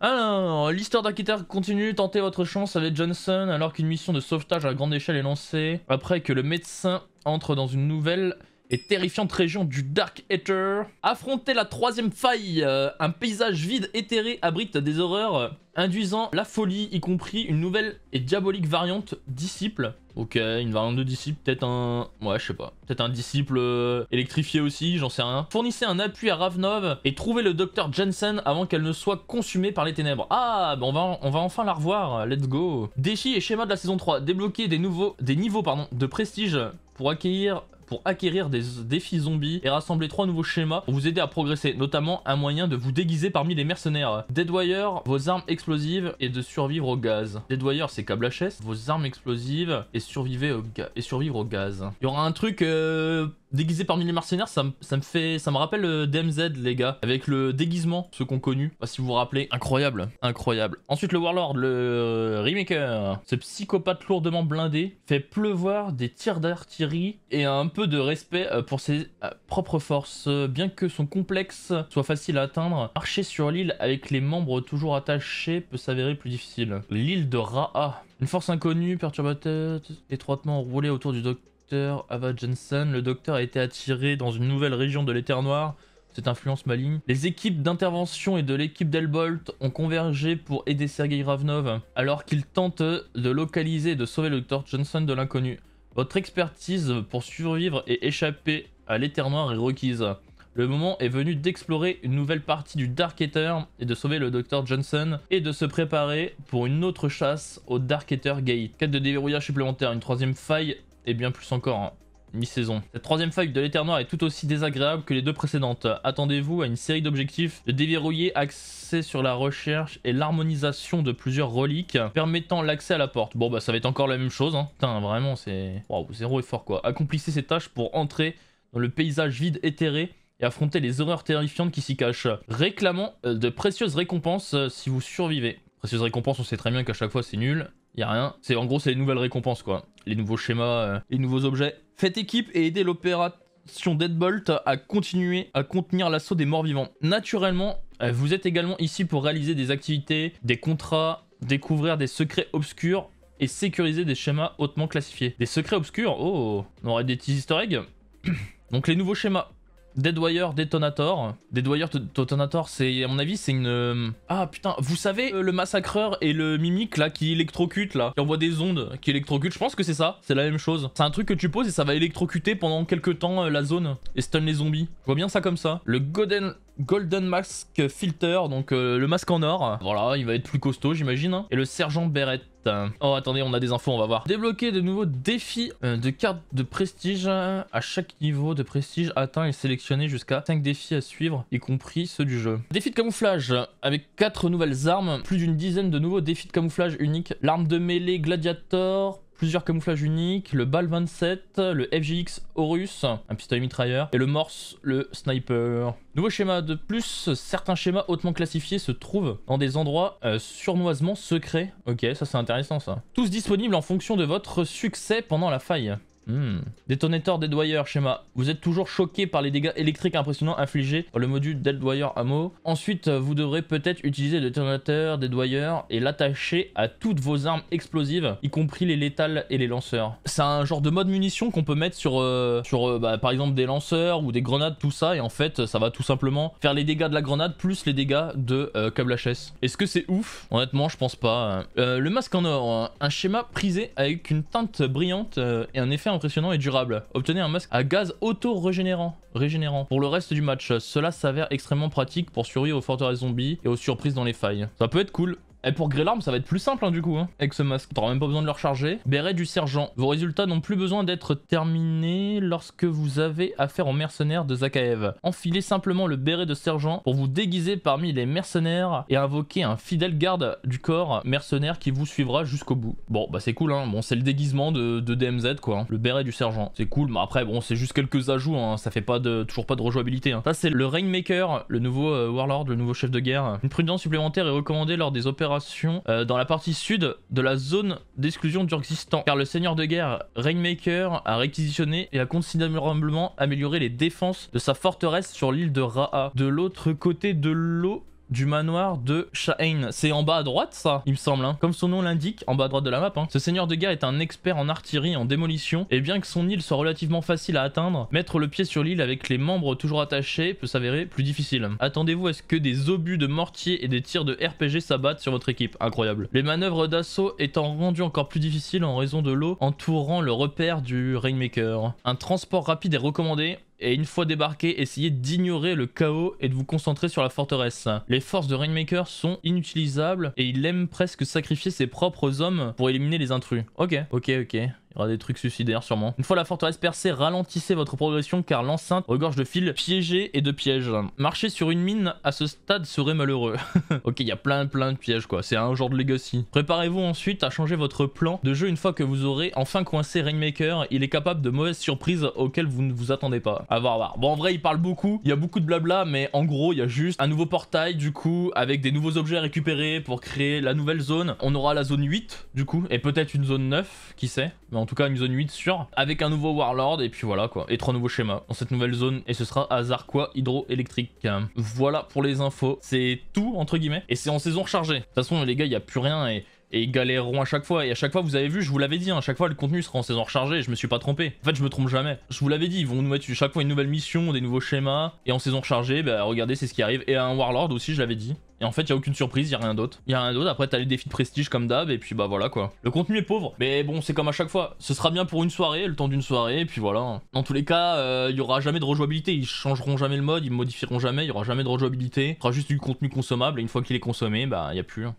Alors, ah, l'histoire d'Aquitaire continue, tentez votre chance avec Johnson alors qu'une mission de sauvetage à grande échelle est lancée après que le médecin entre dans une nouvelle et terrifiante région du Dark Ether. Affronter la troisième faille, euh, un paysage vide éthéré abrite des horreurs euh, induisant la folie, y compris une nouvelle et diabolique variante disciple. Ok, une variante de disciple, peut-être un... Ouais, je sais pas. Peut-être un disciple euh, électrifié aussi, j'en sais rien. Fournissez un appui à Ravnov et trouvez le docteur Jensen avant qu'elle ne soit consumée par les ténèbres. Ah, bon, bah, on va, on va enfin la revoir, let's go. Déchis et schéma de la saison 3. Débloquer des, nouveaux, des niveaux pardon, de prestige pour accueillir pour acquérir des défis zombies et rassembler trois nouveaux schémas pour vous aider à progresser, notamment un moyen de vous déguiser parmi les mercenaires. Deadwire, vos armes explosives et de survivre au gaz. Deadwire, c'est câble HS, vos armes explosives et, au et survivre au gaz. Il y aura un truc... Euh, Déguisé parmi les mercenaires, ça, me fait, ça me rappelle euh, Demz DMZ, les gars, avec le déguisement, ceux qu'on connu. si vous vous rappelez, incroyable, incroyable. Ensuite, le Warlord, le euh, Remaker, ce psychopathe lourdement blindé, fait pleuvoir des tirs d'artillerie et a un peu de respect euh, pour ses propres forces. Bien que son complexe soit facile à atteindre, marcher sur l'île avec les membres toujours attachés peut s'avérer plus difficile. L'île de Ra'a, une force inconnue, perturbe tête, étroitement roulée autour du docteur docteur Ava Jensen, le docteur a été attiré dans une nouvelle région de l'éther noir cette influence maligne. Les équipes d'intervention et de l'équipe d'Elbolt ont convergé pour aider Sergei Ravnov alors qu'il tente de localiser et de sauver le docteur Johnson de l'inconnu. Votre expertise pour survivre et échapper à l'éther noir est requise. Le moment est venu d'explorer une nouvelle partie du Dark Eater et de sauver le docteur Johnson et de se préparer pour une autre chasse au Dark Eater Gate. Quête de déverrouillage supplémentaire, une troisième faille et bien plus encore hein. mi-saison. Cette troisième faille de l'éther est tout aussi désagréable que les deux précédentes. Attendez-vous à une série d'objectifs de déverrouiller axés sur la recherche et l'harmonisation de plusieurs reliques permettant l'accès à la porte. Bon bah ça va être encore la même chose. Hein. Putain vraiment c'est... Waouh, zéro effort quoi. Accomplissez ces tâches pour entrer dans le paysage vide éthéré et affronter les horreurs terrifiantes qui s'y cachent, réclamant euh, de précieuses récompenses euh, si vous survivez. Précieuses récompenses, on sait très bien qu'à chaque fois c'est nul y a rien. C'est en gros c'est les nouvelles récompenses quoi, les nouveaux schémas, euh, les nouveaux objets. Faites équipe et aidez l'opération Deadbolt à continuer à contenir l'assaut des morts vivants. Naturellement, euh, vous êtes également ici pour réaliser des activités, des contrats, découvrir des secrets obscurs et sécuriser des schémas hautement classifiés. Des secrets obscurs Oh On aurait des petits easter eggs Donc les nouveaux schémas. Deadwire, Detonator. Deadwire, Detonator, c'est à mon avis, c'est une. Euh, ah putain, vous savez, euh, le massacreur et le mimique là qui électrocute là, qui envoie des ondes, qui électrocute, je pense que c'est ça, c'est la même chose. C'est un truc que tu poses et ça va électrocuter pendant quelques temps euh, la zone et stun les zombies. Je vois bien ça comme ça. Le Golden Golden Mask Filter, donc euh, le masque en or. Voilà, il va être plus costaud, j'imagine. Hein. Et le sergent berrette. Oh, attendez, on a des infos, on va voir. Débloquer de nouveaux défis euh, de cartes de prestige. À chaque niveau de prestige atteint et sélectionné jusqu'à 5 défis à suivre, y compris ceux du jeu. Défi de camouflage, avec 4 nouvelles armes, plus d'une dizaine de nouveaux défis de camouflage uniques. L'arme de mêlée, gladiator, plusieurs camouflages uniques, le BAL 27, le FGX Horus, un pistolet mitrailleur, et le Morse, le sniper. Nouveau schéma de plus, certains schémas hautement classifiés se trouvent dans des endroits euh, surnoisement secrets. Ok, ça c'est intéressant ça. Tous disponibles en fonction de votre succès pendant la faille. Hmm. dédoyeur, schéma. Vous êtes toujours choqué par les dégâts électriques impressionnants infligés par le module Deadwire Ammo. Ensuite, vous devrez peut-être utiliser le détonateur Deadwire et l'attacher à toutes vos armes explosives, y compris les létales et les lanceurs. C'est un genre de mode munition qu'on peut mettre sur, euh, sur euh, bah, par exemple des lanceurs ou des grenades, tout ça, et en fait, ça va tout simplement faire les dégâts de la grenade plus les dégâts de euh, câble HS. Est-ce que c'est ouf Honnêtement, je pense pas. Hein. le masque en or, hein. un schéma prisé avec une teinte brillante et un effet impressionnant et durable. Obtenez un masque à gaz auto-régénérant régénérant pour le reste du match. Cela s'avère extrêmement pratique pour survivre aux forteresses zombies et aux surprises dans les failles. Ça peut être cool. Et eh, pour l'arme ça va être plus simple hein, du coup, hein, avec ce masque. T'auras même pas besoin de le recharger. Béret du sergent. Vos résultats n'ont plus besoin d'être terminés lorsque vous avez affaire aux mercenaires de Zakaev. Enfilez simplement le béret de sergent pour vous déguiser parmi les mercenaires et invoquer un fidèle garde du corps mercenaire qui vous suivra jusqu'au bout. Bon, bah c'est cool, hein. Bon, c'est le déguisement de, DMZ, quoi. Hein. Le béret du sergent. C'est cool, mais après, bon, c'est juste quelques ajouts, hein. Ça fait pas de, toujours pas de rejouabilité, Ça, c'est le Rainmaker, le nouveau euh, Warlord, le nouveau chef de guerre. Une prudence supplémentaire est recommandée lors des opérations euh, dans la partie sud de la zone d'exclusion d'Urxistan, car le seigneur de guerre Rainmaker a réquisitionné et a considérablement amélioré les défenses de sa forteresse sur l'île de Raa. De l'autre côté de l'eau, du manoir de Shaheen. C'est en bas à droite, ça, il me semble. Hein. Comme son nom l'indique, en bas à droite de la map. Hein. Ce seigneur de guerre est un expert en artillerie, en démolition, et bien que son île soit relativement facile à atteindre, mettre le pied sur l'île avec les membres toujours attachés peut s'avérer plus difficile. Attendez-vous à ce que des obus de mortier et des tirs de RPG s'abattent sur votre équipe. Incroyable. Les manœuvres d'assaut étant rendues encore plus difficiles en raison de l'eau entourant le repère du Rainmaker. Un transport rapide est recommandé et une fois débarqué, essayez d'ignorer le chaos et de vous concentrer sur la forteresse. Les forces de Rainmaker sont inutilisables et il aime presque sacrifier ses propres hommes pour éliminer les intrus. Ok, ok, ok. Il y aura des trucs suicidaires sûrement. Une fois la forteresse percée, ralentissez votre progression car l'enceinte regorge de fils piégés et de pièges. Marcher sur une mine à ce stade serait malheureux. ok, il y a plein plein de pièges quoi. C'est un genre de legacy. Préparez-vous ensuite à changer votre plan de jeu une fois que vous aurez enfin coincé Rainmaker. Il est capable de mauvaises surprises auxquelles vous ne vous attendez pas. A voir, voir. Bon, en vrai, il parle beaucoup. Il y a beaucoup de blabla, mais en gros, il y a juste un nouveau portail du coup avec des nouveaux objets récupérés pour créer la nouvelle zone. On aura la zone 8 du coup et peut-être une zone 9, qui sait mais en tout cas une zone 8 sûre, avec un nouveau Warlord, et puis voilà quoi, et trois nouveaux schémas dans cette nouvelle zone, et ce sera à quoi hydroélectrique. Voilà pour les infos, c'est tout entre guillemets, et c'est en saison rechargée. De toute façon les gars, il n'y a plus rien, et et ils galéreront à chaque fois. Et à chaque fois, vous avez vu, je vous l'avais dit, à hein, chaque fois le contenu sera en saison rechargée, je me suis pas trompé. En fait, je me trompe jamais. Je vous l'avais dit, ils vont nous mettre chaque fois une nouvelle mission, des nouveaux schémas, et en saison rechargée, bah, regardez, c'est ce qui arrive. Et un Warlord aussi, je l'avais dit. Et en fait, il y a aucune surprise, il y a rien d'autre. Il y a rien d'autre. Après, t'as les défis de prestige comme d'hab, et puis bah voilà quoi. Le contenu est pauvre, mais bon, c'est comme à chaque fois. Ce sera bien pour une soirée, le temps d'une soirée, et puis voilà. Dans tous les cas, il euh, y aura jamais de rejouabilité. Ils changeront jamais le mode, ils modifieront jamais, il y aura jamais de rejouabilité. Il y juste du contenu consommable, et une fois qu'il est consommé, bah y a plus. Hein.